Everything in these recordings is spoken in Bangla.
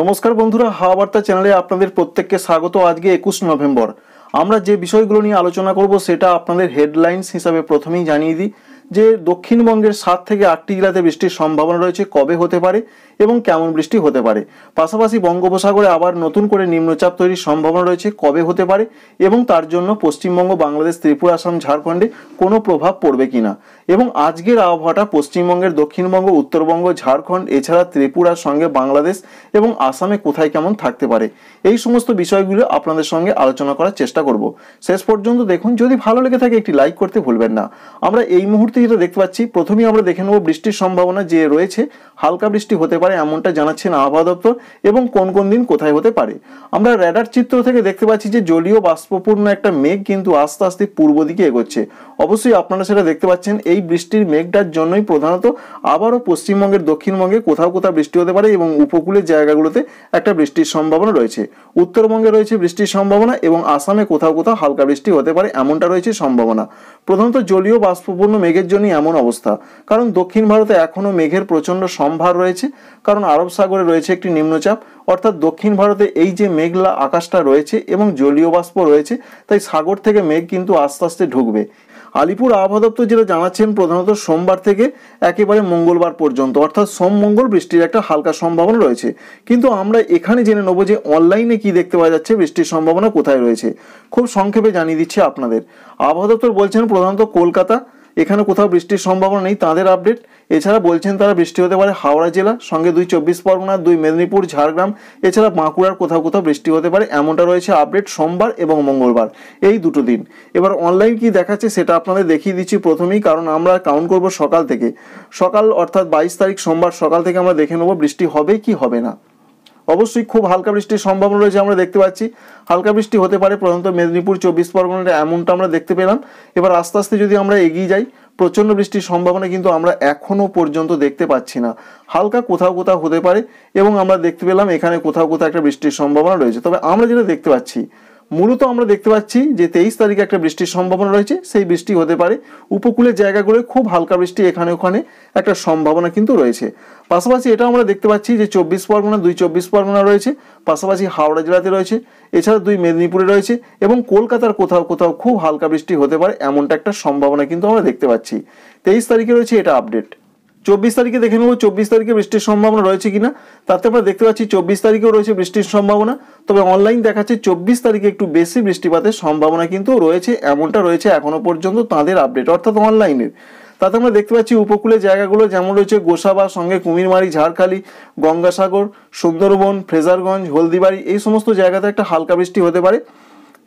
নমস্কার বন্ধুরা হাওয়া বার্তা চ্যানেলে আপনাদের প্রত্যেককে স্বাগত আজকে একুশ নভেম্বর আমরা যে বিষয়গুলো নিয়ে আলোচনা করব সেটা আপনাদের হেডলাইন্স হিসাবে প্রথমেই জানিয়ে দিই যে দক্ষিণবঙ্গের সাত থেকে আটটি জেলাতে বৃষ্টির সম্ভাবনা রয়েছে কবে হতে পারে এবং কেমন বৃষ্টি হতে পারে পাশাপাশি বঙ্গোপসাগরে আবার নতুন করে নিম্নচাপ তৈরির সম্ভাবনা রয়েছে কবে হতে পারে এবং তার জন্য পশ্চিমবঙ্গ বাংলাদেশ ত্রিপুরা আসাম ঝাড়খণ্ডে কোনো প্রভাব পড়বে কিনা এবং আজকের আবহাওয়াটা পশ্চিমবঙ্গের দক্ষিণবঙ্গ উত্তরবঙ্গ ঝাড়খণ্ড এছাড়া ত্রিপুরার সঙ্গে বাংলাদেশ এবং আসামে কোথায় কেমন থাকতে পারে এই সমস্ত বিষয়গুলো আপনাদের সঙ্গে আলোচনা করার চেষ্টা করব শেষ পর্যন্ত দেখুন যদি ভালো লেগে থাকে একটি লাইক করতে ভুলবেন না আমরা এই মুহূর্তে পরবর্তী যেটা দেখতে পাচ্ছি প্রথমেই আমরা দেখে নেব বৃষ্টির সম্ভাবনা যে রয়েছে হালকা বৃষ্টি হতে পারে এমনটা জানাচ্ছেন আবহাওয়া দপ্তর এবং কোন কোন দিন কোথায় হতে পারে আমরা র্যাডার চিত্র থেকে দেখতে পাচ্ছি যে জলীয় বাষ্পপূর্ণ একটা মেঘ কিন্তু আস্তে আস্তে পূর্ব দিকে এগোচ্ছে অবশ্যই আপনারা সেটা দেখতে পাচ্ছেন এই বৃষ্টির মেঘটার জন্যই প্রধানত আবারও পশ্চিমবঙ্গের দক্ষিণবঙ্গে কোথাও কোথাও বৃষ্টি হতে পারে এবং উপকূলের জায়গাগুলোতে একটা বৃষ্টির সম্ভাবনা রয়েছে উত্তরবঙ্গে রয়েছে বৃষ্টির সম্ভাবনা এবং আসামে কোথাও কোথাও হালকা বৃষ্টি হতে পারে এমনটা রয়েছে সম্ভাবনা প্রধানত জলীয় বাষ্পপূর্ণ মেঘের অনেকের জন্যই এমন অবস্থা কারণ দক্ষিণ ভারতে এখনও মেঘের প্রচণ্ড সম্ভার রয়েছে কারণ আরব সাগরে রয়েছে একটি নিম্নচাপ অর্থাৎ দক্ষিণ ভারতে এই যে মেঘলা আকাশটা রয়েছে এবং জলীয় বাষ্প রয়েছে তাই সাগর থেকে মেঘ কিন্তু আস্তে আস্তে ঢুকবে আলিপুর আবহাওয়া দপ্তর যেটা জানাচ্ছেন প্রধানত সোমবার থেকে একেবারে মঙ্গলবার পর্যন্ত অর্থাৎ সোম মঙ্গল বৃষ্টির একটা হালকা সম্ভাবনা রয়েছে কিন্তু আমরা এখানে জেনে নেবো যে অনলাইনে কি দেখতে পাওয়া যাচ্ছে বৃষ্টির সম্ভাবনা কোথায় রয়েছে খুব সংক্ষেপে জানিয়ে দিচ্ছি আপনাদের আবহাওয়া দপ্তর বলছেন প্রধানত কলকাতা এখানে কোথাও বৃষ্টির সম্ভাবনা নেই তাঁদের আপডেট এছাড়া বলছেন তারা বৃষ্টি হতে পারে হাওড়া জেলা সঙ্গে দুই চব্বিশ পরগনা দুই মেদিনীপুর ঝাড়গ্রাম এছাড়া বাঁকুড়ার কোথাও কোথাও বৃষ্টি হতে পারে এমনটা রয়েছে আপডেট সোমবার এবং মঙ্গলবার এই দুটো দিন এবার অনলাইন কি দেখাচ্ছে সেটা আপনাদের দেখিয়ে দিচ্ছি প্রথমেই কারণ আমরা কাউন্ট করব সকাল থেকে সকাল অর্থাৎ বাইশ তারিখ সোমবার সকাল থেকে আমরা দেখে নেবো বৃষ্টি হবে কি হবে না অবশ্যই খুব হালকা বৃষ্টির সম্ভাবনা রয়েছে আমরা দেখতে পাচ্ছি হালকা বৃষ্টি হতে পারে প্রধানত মেদিনীপুর চব্বিশ পরগনার এমনটা আমরা দেখতে পেলাম এবার আস্তে আস্তে যদি আমরা এগিয়ে যাই প্রচণ্ড বৃষ্টির সম্ভাবনা কিন্তু আমরা এখনও পর্যন্ত দেখতে পাচ্ছি না হালকা কোথাও কোথাও হতে পারে এবং আমরা দেখতে পেলাম এখানে কোথাও কোথাও একটা বৃষ্টির সম্ভাবনা রয়েছে তবে আমরা যেটা দেখতে পাচ্ছি মূলত আমরা দেখতে পাচ্ছি যে তেইশ তারিখে একটা বৃষ্টির সম্ভাবনা রয়েছে সেই বৃষ্টি হতে পারে উপকূলের জায়গাগুলো খুব হালকা বৃষ্টি এখানে ওখানে একটা সম্ভাবনা কিন্তু রয়েছে পাশাপাশি এটা আমরা দেখতে পাচ্ছি যে চব্বিশ পরগনা দুই চব্বিশ পরগনা রয়েছে পাশাপাশি হাওড়া জেলাতে রয়েছে এছাড়া দুই মেদিনীপুরে রয়েছে এবং কলকাতার কোথাও কোথাও খুব হালকা বৃষ্টি হতে পারে এমনটা একটা সম্ভাবনা কিন্তু আমরা দেখতে পাচ্ছি তেইশ তারিখে রয়েছে এটা আপডেট চব্বিশ তারিখে দেখে নেবো চব্বিশ তারিখে বৃষ্টির সম্ভাবনা রয়েছে কিনা তাতে আমরা দেখতে পাচ্ছি চব্বিশ তারিখেও রয়েছে বৃষ্টির সম্ভাবনা তবে অনলাইন দেখাচ্ছে চব্বিশ তারিখে একটু বেশি বৃষ্টিপাতের সম্ভাবনা কিন্তু রয়েছে এমনটা রয়েছে এখনও পর্যন্ত তাদের আপডেট অর্থাৎ অনলাইনের তাতে আমরা দেখতে পাচ্ছি উপকূলের জায়গাগুলো যেমন রয়েছে গোসাবা সঙ্গে কুমিরমারি ঝাড়খালি গঙ্গাসাগর সুন্দরবন ফ্রেজারগঞ্জ হলদিবাড়ি এই সমস্ত জায়গাতে একটা হালকা বৃষ্টি হতে পারে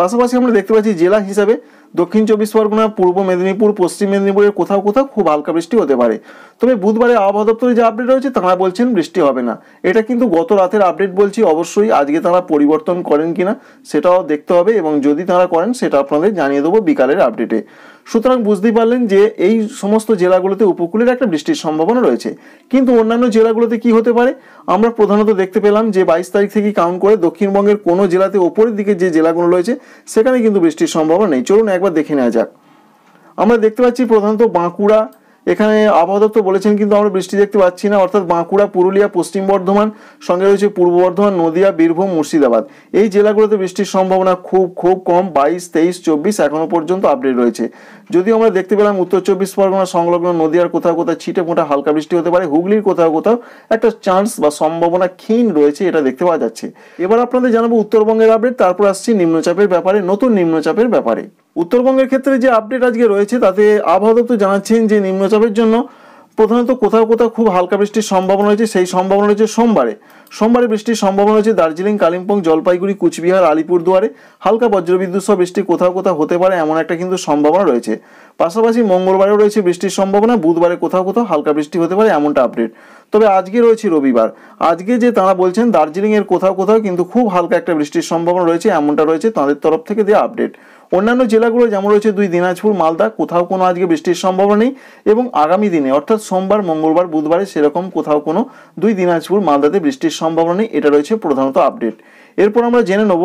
পাশাপাশি আমরা দেখতে পাচ্ছি জেলা হিসাবে দক্ষিণ চব্বিশ পরগনা পূর্ব মেদিনীপুর পশ্চিম মেদিনীপুরের কোথাও কোথাও খুব হালকা বৃষ্টি হতে পারে তবে বুধবারে আবহাওয়া দপ্তরে যে আপডেট রয়েছে তারা বলছেন বৃষ্টি হবে না এটা কিন্তু গত রাতের আপডেট বলছি অবশ্যই আজকে তারা পরিবর্তন করেন কিনা সেটাও দেখতে হবে এবং যদি তারা করেন সেটা আপনাদের জানিয়ে দেবো বিকালের আপডেটে সুতরাং বুঝতেই পারলেন যে এই সমস্ত জেলাগুলোতে উপকূলের একটা বৃষ্টির সম্ভাবনা রয়েছে কিন্তু অন্যান্য জেলাগুলোতে কি হতে পারে আমরা প্রধানত দেখতে পেলাম যে বাইশ তারিখ থেকে কাউন্ট করে দক্ষিণবঙ্গের কোনো জেলাতে ওপরের দিকে যে জেলাগুলো রয়েছে সেখানে কিন্তু বৃষ্টির সম্ভাবনা নেই চলুন একবার দেখে নেওয়া যাক আমরা দেখতে পাচ্ছি প্রধানত বাঁকুড়া এখানে আবহাওয়া দপ্তর বলেছেন কিন্তু আমরা বৃষ্টি দেখতে পাচ্ছি না অর্থাৎ বাঁকুড়া পুরুলিয়া পশ্চিম বর্ধমান সঙ্গে রয়েছে পূর্ব বর্ধমান নদিয়া বীরভূম মুর্শিদাবাদ এই জেলাগুলোতে বৃষ্টির সম্ভাবনা খুব খুব কম বাইশ তেইশ চব্বিশ এখনও পর্যন্ত আপডেট রয়েছে যদিও আমরা দেখতে পেলাম উত্তর চব্বিশ পরগনা সংলগ্ন নদীয়ার কোথাও কোথাও ছিটে মোটা হালকা বৃষ্টি হতে পারে হুগলির কোথাও কোথাও একটা চান্স বা সম্ভাবনা ক্ষীণ রয়েছে এটা দেখতে পাওয়া যাচ্ছে এবার আপনাদের জানাবো উত্তরবঙ্গের আপডেট তারপর আসছি নিম্নচাপের ব্যাপারে নতুন নিম্নচাপের ব্যাপারে উত্তরবঙ্গের ক্ষেত্রে যে আপডেট আজকে রয়েছে তাতে আবহাওয়া দপ্তর জানাচ্ছেন যে নিম্নচাপের জন্য প্রধানত কোথাও কোথাও খুব হালকা বৃষ্টির সম্ভাবনা রয়েছে সেই সম্ভাবনা রয়েছে সোমবারে সোমবারে বৃষ্টির সম্ভাবনা রয়েছে দার্জিলিং কালিম্পং জলপাইগুড়ি কুচবিহার আলিপুরদুয়ারে হালকা বজ্রবিদ্যুৎ সহ বৃষ্টি কোথাও কোথাও হতে পারে এমন একটা কিন্তু সম্ভাবনা রয়েছে পাশাপাশি মঙ্গলবারেও রয়েছে বৃষ্টির সম্ভাবনা বুধবারে কোথাও কোথাও হালকা বৃষ্টি হতে পারে এমনটা আপডেট তবে আজকে রয়েছে রবিবার আজকে যে তারা বলছেন দার্জিলিংয়ের কোথাও কোথাও কিন্তু খুব হালকা একটা বৃষ্টির সম্ভাবনা রয়েছে এমনটা রয়েছে তাদের তরফ থেকে দেওয়া আপডেট অন্যান্য জেলাগুলো যেমন রয়েছে দুই দিনাজপুর মালদা কোথাও কোনো আজকে বৃষ্টির সম্ভাবনা নেই এবং আগামী দিনে অর্থাৎ সোমবার মঙ্গলবার বুধবারে সেরকম কোথাও কোনো দুই দিনাজপুর মালদাতে বৃষ্টির সম্ভাবনা নেই এটা রয়েছে প্রধানত আপডেট এরপর আমরা জেনে নেব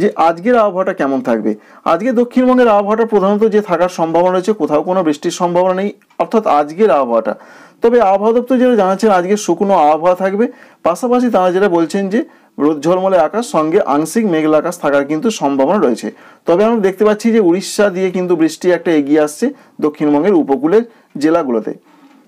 যে আজকের আবহাওয়াটা কেমন থাকবে আজকে দক্ষিণবঙ্গের আবহাওয়াটা প্রধানত যে থাকার সম্ভাবনা রয়েছে কোথাও কোনো বৃষ্টির সম্ভাবনা নেই অর্থাৎ আজকের আবহাওয়াটা তবে আবহাওয়া দপ্তর যেটা জানাচ্ছেন আজকে শুকনো আবহাওয়া থাকবে পাশাপাশি তারা যেটা বলছেন যে রোদ ঝলমলে আকাশ সঙ্গে আংশিক মেঘলা আকাশ থাকার কিন্তু সম্ভাবনা রয়েছে তবে আমরা দেখতে পাচ্ছি যে উড়িষ্যা দিয়ে কিন্তু বৃষ্টি একটা এগিয়ে আসছে দক্ষিণবঙ্গের উপকূলের জেলাগুলোতে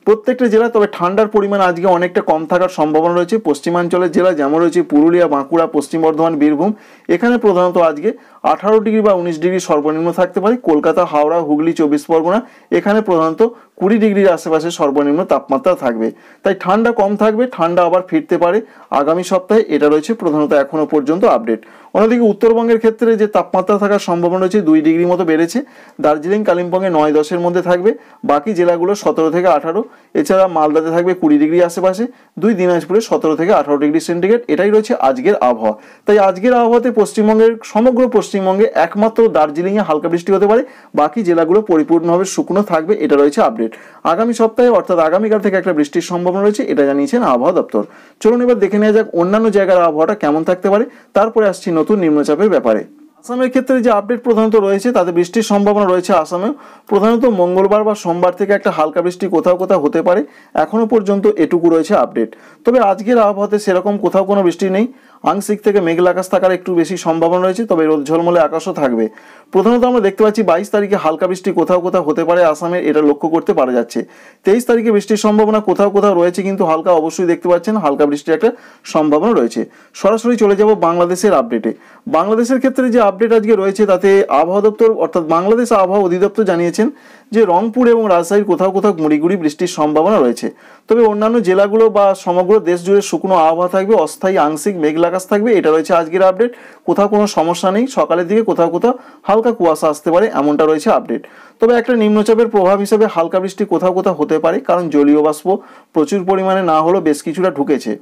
প্রত্যেকটা জেলা তবে ঠান্ডার পরিমাণ আজকে অনেকটা কম থাকার সম্ভাবনা রয়েছে পশ্চিমাঞ্চলের জেলা যেমন রয়েছে পুরুলিয়া বাঁকুড়া পশ্চিম বর্ধমান বীরভূম এখানে প্রধানত আজকে আঠারো ডিগ্রি বা উনিশ ডিগ্রি সর্বনিম্ন থাকতে পারে কলকাতা হাওড়া হুগলি চব্বিশ পরগনা এখানে প্রধানত কুড়ি ডিগ্রির আশেপাশে সর্বনিম্ন তাপমাত্রা থাকবে তাই ঠান্ডা কম থাকবে ঠান্ডা আবার ফিরতে পারে আগামী সপ্তাহে এটা রয়েছে প্রধানত এখনও পর্যন্ত আপডেট অন্যদিকে উত্তরবঙ্গের ক্ষেত্রে যে তাপমাত্রা থাকার সম্ভাবনা রয়েছে দুই ডিগ্রি মতো বেড়েছে দার্জিলিং কালিম্পংয়ে নয় দশের মধ্যে থাকবে বাকি জেলাগুলো সতেরো থেকে আঠারো এছাড়া মালদাতে থাকবে কুড়ি ডিগ্রি আশেপাশে দুই দিনাজপুরে সতেরো থেকে আঠারো ডিগ্রি সেন্টিগ্রেড এটাই রয়েছে আজকের আবহাওয়া তাই আজকের আবহাওয়াতে পশ্চিমবঙ্গের সমগ্র পশ্চিমবঙ্গে একমাত্র দার্জিলিংয়ে হালকা বৃষ্টি হতে পারে বাকি জেলাগুলো পরিপূর্ণভাবে শুকনো থাকবে এটা রয়েছে আপডেট আগামী সপ্তাহে অর্থাৎ আগামীকাল থেকে একটা বৃষ্টির সম্ভাবনা রয়েছে এটা জানিয়েছেন আবহাওয়া দপ্তর চলুন এবার দেখে নেওয়া যাক অন্যান্য জায়গার আবহাওয়াটা কেমন থাকতে পারে তারপরে আসছি নতুন নিম্নচাপের ব্যাপারে আসামের ক্ষেত্রে যে আপডেট প্রধানত রয়েছে তাতে বৃষ্টির সম্ভাবনা রয়েছে আসামেও প্রধানত মঙ্গলবার বা সোমবার থেকে একটা হালকা বৃষ্টি কোথাও কোথাও হতে পারে এখনও পর্যন্ত এটুকু রয়েছে আপডেট তবে আজকের আবহাওয়াতে সেরকম কোথাও কোনো বৃষ্টি নেই আংশিক থেকে মেঘলা আকাশ থাকার একটু বেশি সম্ভাবনা রয়েছে তবে রোদ ঝলমলে আকাশও থাকবে প্রধানত আমরা দেখতে পাচ্ছি বাইশ তারিখে হালকা বৃষ্টি কোথাও কোথাও হতে পারে আসামে এটা লক্ষ্য করতে পারা যাচ্ছে তেইশ তারিখে বৃষ্টির সম্ভাবনা কোথাও কোথাও রয়েছে কিন্তু হালকা অবশ্যই দেখতে পাচ্ছেন হালকা বৃষ্টির একটা সম্ভাবনা রয়েছে সরাসরি চলে যাব বাংলাদেশের আপডেটে বাংলাদেশের ক্ষেত্রে যে আপডেট আজকে রয়েছে তাতে আবহাওয়া দপ্তর অর্থাৎ বাংলাদেশ আবহাওয়া অধিদপ্তর জানিয়েছেন যে রংপুর এবং রাজশাহীর কোথাও কোথাও মুড়িগুড়ি বৃষ্টির সম্ভাবনা রয়েছে তবে অন্যান্য জেলাগুলো বা সমগ্র দেশ জুড়ে শুকনো আবহাওয়া থাকবে অস্থায়ী আংশিক মেঘলা আকাশ থাকবে এটা রয়েছে আজকের আপডেট কোথাও কোনো সমস্যা নেই সকালের দিকে কোথাও কোথাও হালকা কুয়াশা আসতে পারে এমনটা রয়েছে আপডেট তবে একটা নিম্নচাপের প্রভাব হিসেবে হালকা বৃষ্টি কোথাও কোথাও হতে পারে কারণ জলীয় বাষ্প প্রচুর পরিমাণে না হলেও বেশ কিছুটা ঢুকেছে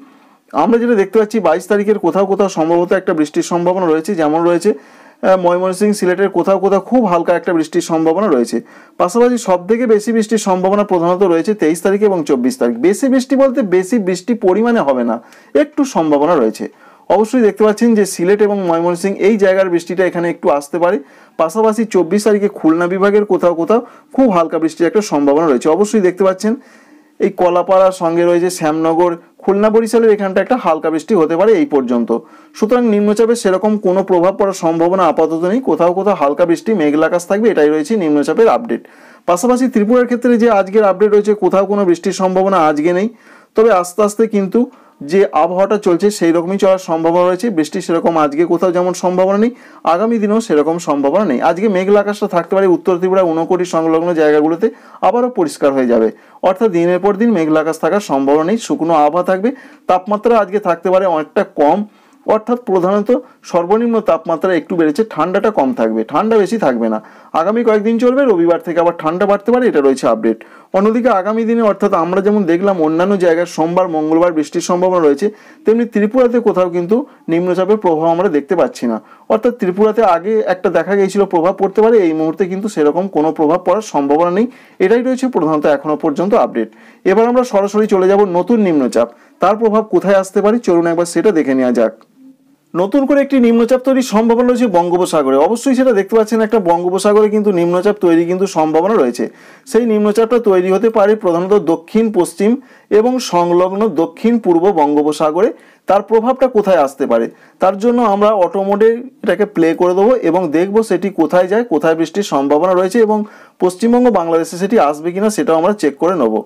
আমরা যেটা দেখতে পাচ্ছি বাইশ তারিখের কোথাও কোথাও সম্ভবত একটা বৃষ্টির সম্ভাবনা রয়েছে যেমন রয়েছে ময়মনসিং সিলেটের কোথাও কোথাও খুব হালকা একটা বৃষ্টির সম্ভাবনা রয়েছে পাশাপাশি সব থেকে বেশি বৃষ্টির সম্ভাবনা প্রধানত রয়েছে তেইশ তারিখ এবং চব্বিশ তারিখ বেশি বৃষ্টি বলতে বেশি বৃষ্টি পরিমাণে হবে না একটু সম্ভাবনা রয়েছে অবশ্যই দেখতে পাচ্ছেন যে সিলেট এবং ময়মনসিংহ এই জায়গার বৃষ্টিটা এখানে একটু আসতে পারে পাশাপাশি চব্বিশ তারিখে খুলনা বিভাগের কোথাও কোথাও খুব হালকা বৃষ্টির একটা সম্ভাবনা রয়েছে অবশ্যই দেখতে পাচ্ছেন এই কলাপাড়ার সঙ্গে রয়েছে শ্যামনগর খুলনা বরিশালের এখানটা একটা হালকা বৃষ্টি হতে পারে এই পর্যন্ত সুতরাং নিম্নচাপে সেরকম কোনো প্রভাব পড়ার সম্ভাবনা আপাতত নেই কোথাও কোথাও হালকা বৃষ্টি মেঘলা থাকবে এটাই রয়েছে নিম্নচাপের আপডেট পাশাপাশি ত্রিপুরার ক্ষেত্রে যে আজকের আপডেট রয়েছে কোথাও কোনো বৃষ্টির সম্ভাবনা আজকে নেই তবে আস্তে আস্তে কিন্তু যে আবহাওয়াটা চলছে সেই রকমই চলার সম্ভাবনা রয়েছে বৃষ্টি সেরকম আজকে কোথাও যেমন সম্ভাবনা নেই আগামী দিনেও সেরকম সম্ভাবনা নেই আজকে মেঘলা আকাশটা থাকতে পারে উত্তর ত্রিপুরা উনকোটি সংলগ্ন জায়গাগুলোতে আবারও পরিষ্কার হয়ে যাবে অর্থাৎ দিনের পর দিন মেঘলা আকাশ থাকার সম্ভাবনা নেই শুকনো আবহাওয়া থাকবে তাপমাত্রা আজকে থাকতে পারে অনেকটা কম অর্থাৎ প্রধানত সর্বনিম্ন তাপমাত্রা একটু বেড়েছে ঠান্ডাটা কম থাকবে ঠান্ডা বেশি থাকবে না আগামী কয়েকদিন চলবে রবিবার থেকে আবার ঠান্ডা বাড়তে পারে এটা রয়েছে আপডেট অন্যদিকে আগামী দিনে অর্থাৎ আমরা যেমন দেখলাম অন্যান্য জায়গায় সোমবার মঙ্গলবার বৃষ্টির সম্ভাবনা রয়েছে তেমনি ত্রিপুরাতে কোথাও কিন্তু নিম্নচাপের প্রভাব আমরা দেখতে পাচ্ছি না অর্থাৎ ত্রিপুরাতে আগে একটা দেখা গিয়েছিল প্রভাব পড়তে পারে এই মুহূর্তে কিন্তু সেরকম কোনো প্রভাব পড়ার সম্ভাবনা নেই এটাই রয়েছে প্রধানত এখনও পর্যন্ত আপডেট এবার আমরা সরাসরি চলে যাব নতুন নিম্নচাপ তার প্রভাব কোথায় আসতে পারে চলুন একবার সেটা দেখে নেওয়া যাক নতুন করে একটি নিম্নচাপ তৈরির সম্ভাবনা রয়েছে বঙ্গোপসাগরে অবশ্যই সেটা দেখতে পাচ্ছেন একটা বঙ্গোপসাগরে কিন্তু নিম্নচাপ তৈরি কিন্তু সম্ভাবনা রয়েছে সেই নিম্নচাপটা তৈরি হতে পারে প্রধানত দক্ষিণ পশ্চিম এবং সংলগ্ন দক্ষিণ পূর্ব বঙ্গোপসাগরে তার প্রভাবটা কোথায় আসতে পারে তার জন্য আমরা অটোমোডে এটাকে প্লে করে দেবো এবং দেখব সেটি কোথায় যায় কোথায় বৃষ্টির সম্ভাবনা রয়েছে এবং পশ্চিমবঙ্গ বাংলাদেশে সেটি আসবে কিনা সেটাও আমরা চেক করে নেবো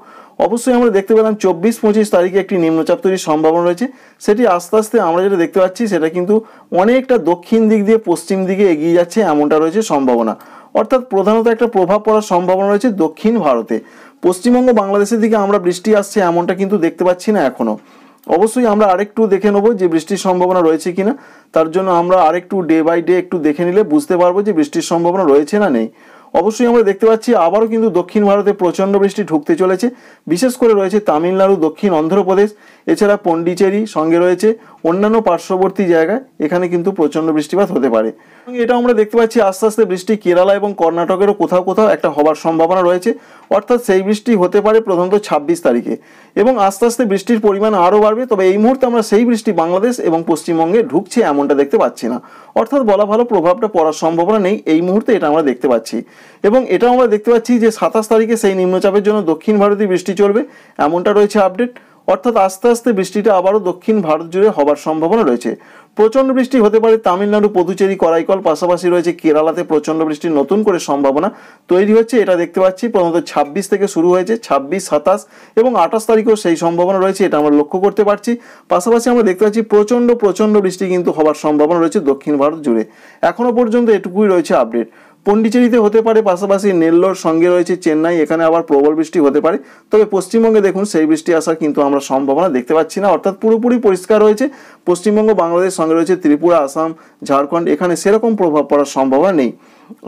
অবশ্যই আমরা দেখতে পেলাম চব্বিশ পঁচিশ তারিখে একটি নিম্নচাপ তৈরির সম্ভাবনা রয়েছে সেটি আস্তে আস্তে আমরা যেটা দেখতে পাচ্ছি সেটা কিন্তু অনেকটা দক্ষিণ দিক দিয়ে পশ্চিম দিকে এগিয়ে যাচ্ছে এমনটা রয়েছে সম্ভাবনা অর্থাৎ প্রধানত একটা প্রভাব পড়ার সম্ভাবনা রয়েছে দক্ষিণ ভারতে পশ্চিমবঙ্গ বাংলাদেশের দিকে আমরা বৃষ্টি আসছে এমনটা কিন্তু দেখতে পাচ্ছি না এখনও অবশ্যই আমরা আরেকটু দেখে নেবো যে বৃষ্টির সম্ভাবনা রয়েছে কিনা তার জন্য আমরা আরেকটু ডে বাই ডে একটু দেখে নিলে বুঝতে পারবো যে বৃষ্টির সম্ভাবনা রয়েছে না নেই অবশ্যই আমরা দেখতে পাচ্ছি আবারও কিন্তু দক্ষিণ ভারতে প্রচণ্ড বৃষ্টি ঢুকতে চলেছে বিশেষ করে রয়েছে তামিলনাড়ু দক্ষিণ অন্ধ্রপ্রদেশ এছাড়া পন্ডিচেরি সঙ্গে রয়েছে অন্যান্য পার্শ্ববর্তী জায়গায় এখানে কিন্তু প্রচণ্ড বৃষ্টিপাত হতে পারে এটা আমরা দেখতে পাচ্ছি আস্তে আস্তে বৃষ্টি কেরালা এবং কর্ণাটকেরও কোথাও কোথাও একটা হবার সম্ভাবনা রয়েছে অর্থাৎ সেই বৃষ্টি হতে পারে প্রথমত ছাব্বিশ তারিখে এবং আস্তে আস্তে বৃষ্টির পরিমাণ আরও বাড়বে তবে এই মুহূর্তে আমরা সেই বৃষ্টি বাংলাদেশ এবং পশ্চিমবঙ্গে ঢুকছে এমনটা দেখতে পাচ্ছি না অর্থাৎ বলা ভালো প্রভাবটা পড়ার সম্ভাবনা নেই এই মুহূর্তে এটা আমরা দেখতে পাচ্ছি এবং এটা আমরা দেখতে পাচ্ছি যে সাতাশ তারিখে সেই নিম্নচাপের জন্য দক্ষিণ ভারতে বৃষ্টি চলবে এমনটা রয়েছে আপডেট অর্থাৎ আস্তে আস্তে বৃষ্টিটা আবারও দক্ষিণ ভারত জুড়ে হবার সম্ভাবনা রয়েছে প্রচণ্ড বৃষ্টি হতে পারে তামিলনাড়ু পুদুচেরি করাইকল পাশাপাশি রয়েছে কেরালাতে প্রচণ্ড বৃষ্টির নতুন করে সম্ভাবনা তৈরি হচ্ছে এটা দেখতে পাচ্ছি প্রথমত ছাব্বিশ থেকে শুরু হয়েছে ছাব্বিশ সাতাশ এবং আঠাশ তারিখেও সেই সম্ভাবনা রয়েছে এটা আমরা লক্ষ্য করতে পারছি পাশাপাশি আমরা দেখতে পাচ্ছি প্রচণ্ড প্রচণ্ড বৃষ্টি কিন্তু হবার সম্ভাবনা রয়েছে দক্ষিণ ভারত জুড়ে এখনও পর্যন্ত এটুকুই রয়েছে আপডেট পন্ডিচেরিতে হতে পারে পাশাপাশি নেল্লোর সঙ্গে রয়েছে চেন্নাই এখানে আবার প্রবল বৃষ্টি হতে পারে তবে পশ্চিমবঙ্গে দেখুন সেই বৃষ্টি আসার কিন্তু আমরা সম্ভাবনা দেখতে পাচ্ছি না অর্থাৎ পুরোপুরি পরিষ্কার রয়েছে পশ্চিমবঙ্গ বাংলাদেশ সঙ্গে রয়েছে ত্রিপুরা আসাম ঝাড়খণ্ড এখানে সেরকম প্রভাব পড়ার সম্ভাবনা নেই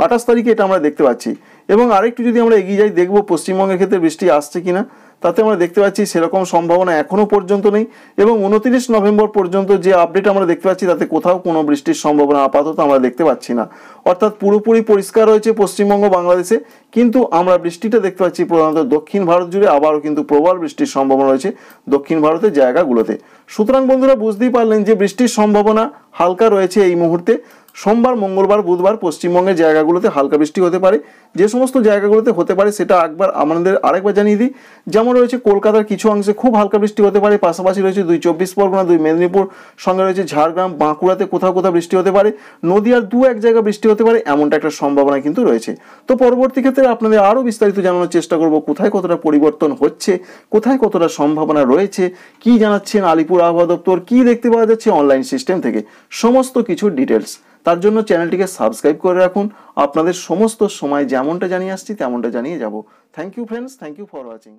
আঠাশ তারিখে এটা আমরা দেখতে পাচ্ছি এবং আরেকটু যদি আমরা এগিয়ে যাই দেখব পশ্চিমবঙ্গের ক্ষেত্রে বৃষ্টি আসছে কিনা তাতে আমরা দেখতে পাচ্ছি সেরকম সম্ভাবনা এখনও পর্যন্ত নেই এবং উনত্রিশ নভেম্বর পর্যন্ত যে আপডেট আমরা দেখতে পাচ্ছি তাতে কোথাও কোনো বৃষ্টির সম্ভাবনা আপাতত আমরা দেখতে পাচ্ছি না অর্থাৎ পুরোপুরি পরিষ্কার রয়েছে পশ্চিমবঙ্গ বাংলাদেশে কিন্তু আমরা বৃষ্টিটা দেখতে পাচ্ছি প্রধানত দক্ষিণ ভারত জুড়ে আবারও কিন্তু প্রবল বৃষ্টির সম্ভাবনা রয়েছে দক্ষিণ ভারতের জায়গাগুলোতে সুতরাং বন্ধুরা বুঝতেই পারলেন যে বৃষ্টির সম্ভাবনা হালকা রয়েছে এই মুহূর্তে সোমবার মঙ্গলবার বুধবার পশ্চিমবঙ্গের জায়গাগুলোতে হালকা বৃষ্টি হতে পারে যে সমস্ত জায়গাগুলোতে হতে পারে সেটা একবার আমাদের আরেকবার জানিয়ে দিই যেমন রয়েছে কলকাতার কিছু অংশে খুব হালকা বৃষ্টি হতে পারে পাশাপাশি রয়েছে দুই চব্বিশ পরগনা দুই মেদিনীপুর সঙ্গে রয়েছে ঝাড়গ্রাম বাঁকুড়াতে কোথাও কোথাও বৃষ্টি হতে পারে নদীয়ার দু এক জায়গা বৃষ্টি হতে পারে এমনটা একটা সম্ভাবনা কিন্তু রয়েছে তো পরবর্তী ক্ষেত্রে আপনাদের আরও বিস্তারিত জানানোর চেষ্টা করব কোথায় কতটা পরিবর্তন হচ্ছে কোথায় কতটা সম্ভাবনা রয়েছে কি জানাচ্ছেন আলিপুর আবহাওয়া দপ্তর কি দেখতে পাওয়া যাচ্ছে অনলাইন সিস্টেম থেকে সমস্ত কিছু ডিটেলস তার জন্য চ্যানেলটিকে সাবস্ক্রাইব করে রাখুন আপনাদের সমস্ত সময় যেমনটা জানিয়ে আসছি তেমনটা জানিয়ে যাব thank you friends thank you for watching